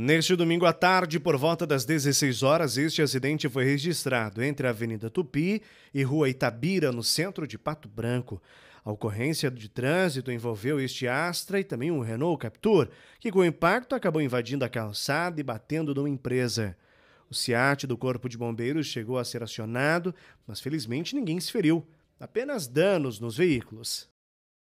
Neste domingo à tarde, por volta das 16 horas, este acidente foi registrado entre a Avenida Tupi e Rua Itabira, no centro de Pato Branco. A ocorrência de trânsito envolveu este Astra e também um Renault Captur, que com impacto acabou invadindo a calçada e batendo numa empresa. O SIAT do Corpo de Bombeiros chegou a ser acionado, mas felizmente ninguém se feriu, apenas danos nos veículos.